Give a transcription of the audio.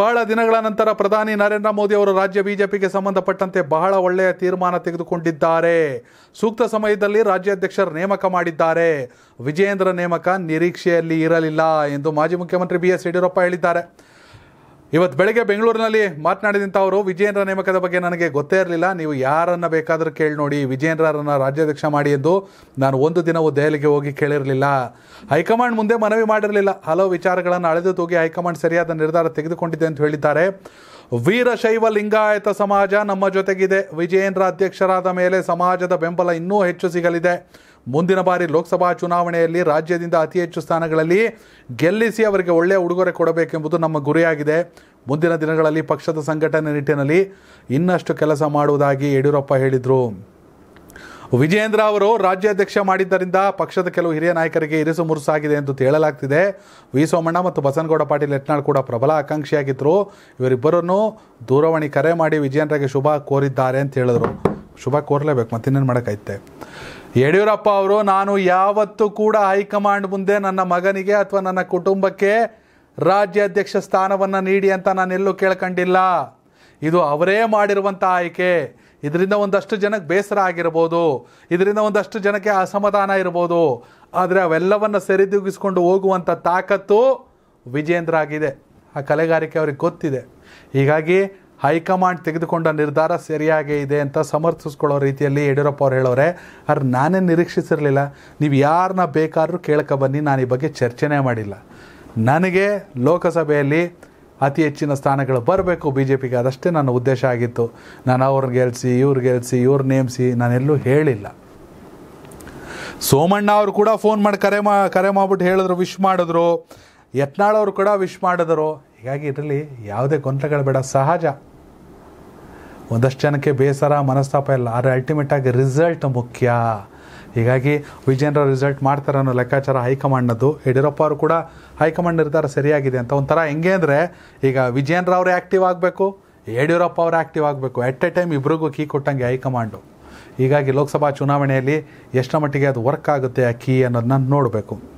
ಬಹಳ ದಿನಗಳ ನಂತರ ಪ್ರಧಾನಿ ನರೇಂದ್ರ ಮೋದಿ ಅವರು ರಾಜ್ಯ ಬಿಜೆಪಿಗೆ ಸಂಬಂಧಪಟ್ಟಂತೆ ಬಹಳ ಒಳ್ಳೆಯ ತೀರ್ಮಾನ ತೆಗೆದುಕೊಂಡಿದ್ದಾರೆ ಸೂಕ್ತ ಸಮಯದಲ್ಲಿ ರಾಜ್ಯಾಧ್ಯಕ್ಷರ ನೇಮಕ ಮಾಡಿದ್ದಾರೆ ವಿಜಯೇಂದ್ರ ನೇಮಕ ನಿರೀಕ್ಷೆಯಲ್ಲಿ ಇರಲಿಲ್ಲ ಎಂದು ಮಾಜಿ ಮುಖ್ಯಮಂತ್ರಿ ಬಿ ಎಸ್ ಯಡಿಯೂರಪ್ಪ ಹೇಳಿದ್ದಾರೆ ಇವತ್ತು ಬೆಳಗ್ಗೆ ಬೆಂಗಳೂರಿನಲ್ಲಿ ಮಾತನಾಡಿದಂಥ ಅವರು ವಿಜಯೇಂದ್ರ ನೇಮಕದ ಬಗ್ಗೆ ನನಗೆ ಗೊತ್ತೇ ಇರಲಿಲ್ಲ ನೀವು ಯಾರನ್ನು ಬೇಕಾದರೂ ಕೇಳಿ ನೋಡಿ ವಿಜಯೇಂದ್ರರನ್ನು ರಾಜ್ಯಾಧ್ಯಕ್ಷ ಮಾಡಿ ಎಂದು ನಾನು ಒಂದು ದಿನವೂ ದೆಹಲಿಗೆ ಹೋಗಿ ಕೇಳಿರಲಿಲ್ಲ ಹೈಕಮಾಂಡ್ ಮುಂದೆ ಮನವಿ ಮಾಡಿರಲಿಲ್ಲ ಹಲವು ವಿಚಾರಗಳನ್ನು ಅಳೆದು ತೂಗಿ ಹೈಕಮಾಂಡ್ ಸರಿಯಾದ ನಿರ್ಧಾರ ತೆಗೆದುಕೊಂಡಿದೆ ಅಂತ ಹೇಳಿದ್ದಾರೆ ವೀರಶೈವ ಲಿಂಗಾಯತ ಸಮಾಜ ನಮ್ಮ ಜೊತೆಗಿದೆ ವಿಜಯೇಂದ್ರ ಅಧ್ಯಕ್ಷರಾದ ಮೇಲೆ ಸಮಾಜದ ಬೆಂಬಲ ಇನ್ನೂ ಹೆಚ್ಚು ಸಿಗಲಿದೆ ಮುಂದಿನ ಬಾರಿ ಲೋಕಸಭಾ ಚುನಾವಣೆಯಲ್ಲಿ ರಾಜ್ಯದಿಂದ ಅತಿ ಹೆಚ್ಚು ಸ್ಥಾನಗಳಲ್ಲಿ ಗೆಲ್ಲಿಸಿ ಅವರಿಗೆ ಒಳ್ಳೆಯ ಉಡುಗೊರೆ ಕೊಡಬೇಕೆಂಬುದು ನಮ್ಮ ಗುರಿಯಾಗಿದೆ ಮುಂದಿನ ದಿನಗಳಲ್ಲಿ ಪಕ್ಷದ ಸಂಘಟನೆ ನಿಟ್ಟಿನಲ್ಲಿ ಇನ್ನಷ್ಟು ಕೆಲಸ ಮಾಡುವುದಾಗಿ ಯಡಿಯೂರಪ್ಪ ಹೇಳಿದರು ವಿಜಯೇಂದ್ರ ಅವರು ರಾಜ್ಯಾಧ್ಯಕ್ಷ ಮಾಡಿದ್ದರಿಂದ ಪಕ್ಷದ ಕೆಲವು ಹಿರಿಯ ನಾಯಕರಿಗೆ ಇರಿಸು ಮುರುಸಾಗಿದೆ ಎಂದು ಹೇಳಲಾಗ್ತಿದೆ ವಿ ಸೋಮಣ್ಣ ಮತ್ತು ಬಸನಗೌಡ ಪಾಟೀಲ್ ಯತ್ನಾಳ್ ಕೂಡ ಪ್ರಬಲ ಆಕಾಂಕ್ಷಿಯಾಗಿದ್ದರು ಇವರಿಬ್ಬರನ್ನು ದೂರವಾಣಿ ಕರೆ ಮಾಡಿ ವಿಜಯೇಂದ್ರಗೆ ಶುಭ ಕೋರಿದ್ದಾರೆ ಅಂತ ಹೇಳಿದರು ಶುಭ ಕೋರಲೇಬೇಕು ಮತ್ತಿನ್ನೇನು ಮಾಡೋಕ್ಕೈತೆ ಯಡಿಯೂರಪ್ಪ ಅವರು ನಾನು ಯಾವತ್ತೂ ಕೂಡ ಹೈಕಮಾಂಡ್ ಮುಂದೆ ನನ್ನ ಮಗನಿಗೆ ಅಥವಾ ನನ್ನ ಕುಟುಂಬಕ್ಕೆ ರಾಜ್ಯಾಧ್ಯಕ್ಷ ಸ್ಥಾನವನ್ನು ನೀಡಿ ಅಂತ ನಾನು ಎಲ್ಲೂ ಕೇಳ್ಕೊಂಡಿಲ್ಲ ಇದು ಅವರೇ ಮಾಡಿರುವಂಥ ಆಯ್ಕೆ ಇದರಿಂದ ಒಂದಷ್ಟು ಜನಕ್ಕೆ ಬೇಸರ ಆಗಿರ್ಬೋದು ಇದರಿಂದ ಒಂದಷ್ಟು ಜನಕ್ಕೆ ಅಸಮಾಧಾನ ಇರ್ಬೋದು ಆದರೆ ಅವೆಲ್ಲವನ್ನು ಸರಿದೂಗಿಸ್ಕೊಂಡು ಹೋಗುವಂಥ ತಾಕತ್ತು ವಿಜೇಂದ್ರ ಆಗಿದೆ ಆ ಕಲೆಗಾರಿಕೆ ಅವ್ರಿಗೆ ಗೊತ್ತಿದೆ ಹೀಗಾಗಿ ಹೈಕಮಾಂಡ್ ತೆಗೆದುಕೊಂಡ ನಿರ್ಧಾರ ಸರಿಯಾಗೇ ಇದೆ ಅಂತ ಸಮರ್ಥಿಸ್ಕೊಳ್ಳೋ ರೀತಿಯಲ್ಲಿ ಯಡಿಯೂರಪ್ಪ ಅವ್ರು ಹೇಳೋರೆ ಅವ್ರು ನಾನೇ ನಿರೀಕ್ಷಿಸಿರಲಿಲ್ಲ ನೀವು ಯಾರನ್ನ ಬೇಕಾದರೂ ಕೇಳ್ಕೊ ಬನ್ನಿ ನಾನು ಈ ಬಗ್ಗೆ ಚರ್ಚೆನೇ ಮಾಡಿಲ್ಲ ನನಗೆ ಲೋಕಸಭೆಯಲ್ಲಿ ಅತಿ ಹೆಚ್ಚಿನ ಸ್ಥಾನಗಳು ಬರಬೇಕು ಬಿ ಜೆ ಪಿಗೆ ಅದಷ್ಟೇ ನನ್ನ ಉದ್ದೇಶ ಆಗಿತ್ತು ನಾನು ಅವ್ರನ್ನ ಗೆಲ್ಸಿ ಇವ್ರು ಗೆಲ್ಸಿ ಇವ್ರು ನೇಮಿಸಿ ನಾನೆಲ್ಲೂ ಹೇಳಿಲ್ಲ ಸೋಮಣ್ಣ ಅವರು ಕೂಡ ಫೋನ್ ಮಾಡಿ ಕರೆ ಮಾ ಕರೆ ಮಾಡಿಬಿಟ್ಟು ಹೇಳಿದ್ರು ವಿಶ್ ಮಾಡಿದ್ರು ಯತ್ನಾಳವರು ಅವರು ಕೂಡ ವಿಶ್ ಮಾಡಿದ್ರು ಹೀಗಾಗಿ ಇದರಲ್ಲಿ ಯಾವುದೇ ಗೊಂದಲಗಳು ಬೇಡ ಸಹಜ ಒಂದಷ್ಟು ಜನಕ್ಕೆ ಬೇಸರ ಮನಸ್ತಾಪ ಇಲ್ಲ ಆದರೆ ಅಲ್ಟಿಮೇಟಾಗಿ ರಿಸಲ್ಟ್ ಮುಖ್ಯ ಹೀಗಾಗಿ ವಿಜಯೇಂದ್ರ ರಿಸಲ್ಟ್ ಮಾಡ್ತಾರೆ ಅನ್ನೋ ಲೆಕ್ಕಾಚಾರ ಹೈಕಮಾಂಡ್ನದ್ದು ಯಡಿಯೂರಪ್ಪ ಅವರು ಕೂಡ ಹೈಕಮಾಂಡ್ ನಿರ್ಧಾರ ಸರಿಯಾಗಿದೆ ಅಂತ ಒಂಥರ ಹೆಂಗೆ ಅಂದರೆ ಈಗ ವಿಜಯೇಂದ್ರ ಅವರೇ ಆ್ಯಕ್ಟಿವ್ ಆಗಬೇಕು ಯಡಿಯೂರಪ್ಪ ಅವರು ಆ್ಯಕ್ಟಿವ್ ಆಗಬೇಕು ಎಟ್ ಎ ಟೈಮ್ ಇಬ್ರಿಗೂ ಕೀ ಕೊಟ್ಟಂಗೆ ಹೈಕಮಾಂಡು ಹೀಗಾಗಿ ಲೋಕಸಭಾ ಚುನಾವಣೆಯಲ್ಲಿ ಎಷ್ಟರ ಮಟ್ಟಿಗೆ ಅದು ವರ್ಕ್ ಆಗುತ್ತೆ ಆ ಕೀ ಅನ್ನೋದನ್ನ ನೋಡಬೇಕು